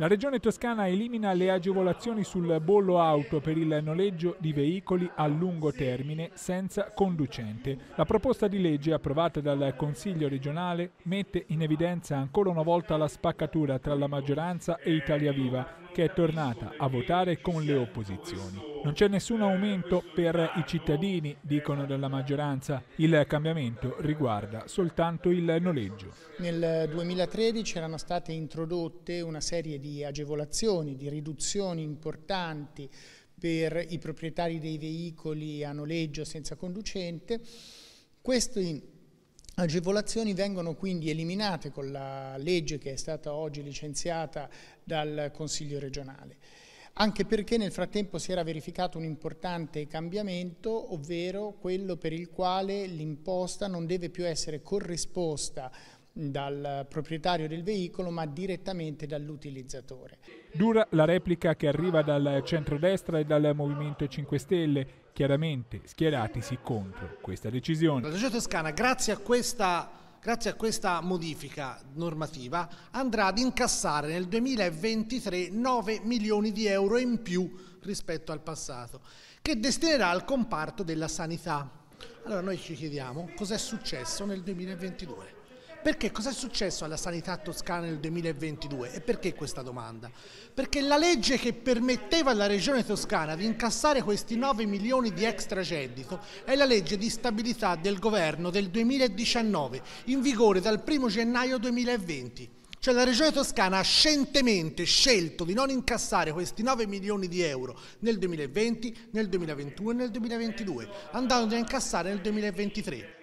La Regione Toscana elimina le agevolazioni sul bollo auto per il noleggio di veicoli a lungo termine senza conducente. La proposta di legge approvata dal Consiglio regionale mette in evidenza ancora una volta la spaccatura tra la maggioranza e Italia Viva, che è tornata a votare con le opposizioni. Non c'è nessun aumento per i cittadini, dicono dalla maggioranza. Il cambiamento riguarda soltanto il noleggio. Nel 2013 erano state introdotte una serie di agevolazioni, di riduzioni importanti per i proprietari dei veicoli a noleggio senza conducente. Queste agevolazioni vengono quindi eliminate con la legge che è stata oggi licenziata dal Consiglio regionale anche perché nel frattempo si era verificato un importante cambiamento, ovvero quello per il quale l'imposta non deve più essere corrisposta dal proprietario del veicolo ma direttamente dall'utilizzatore. Dura la replica che arriva dal centrodestra e dal Movimento 5 Stelle, chiaramente schieratisi contro questa decisione. La Regione Toscana, grazie a questa grazie a questa modifica normativa, andrà ad incassare nel 2023 9 milioni di euro in più rispetto al passato, che destinerà al comparto della sanità. Allora noi ci chiediamo cos'è successo nel 2022. Perché cosa è successo alla sanità toscana nel 2022? E perché questa domanda? Perché la legge che permetteva alla regione toscana di incassare questi 9 milioni di extra geddito è la legge di stabilità del governo del 2019, in vigore dal 1 gennaio 2020. Cioè la Regione Toscana ha scientemente scelto di non incassare questi 9 milioni di euro nel 2020, nel 2021 e nel 2022, andando a incassare nel 2023.